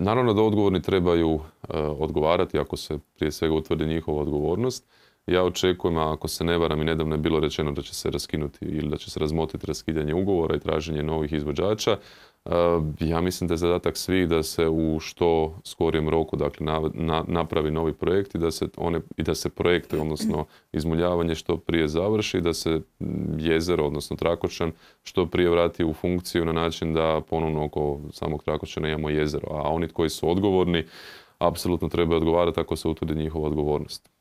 Naravno da odgovorni trebaju e, odgovarati ako se prije svega utvrdi njihova odgovornost. Ja očekujem, a ako se ne varam i nedavno je bilo rečeno da će se raskinuti ili da će se razmotriti raskidanje ugovora i traženje novih izvođača, Eh, ja mislim da je zadatak svih da se u što skorijem roku dakle, napravi novi projekt i da se, one, i da se projekte, odnosno izmuljavanje što prije završi, da se jezero, odnosno Trakočan, što prije vrati u funkciju na način da ponovno oko samog Trakočana imamo jezero. A oni koji su odgovorni, apsolutno trebaju odgovarati ako se utvrdi njihova odgovornost.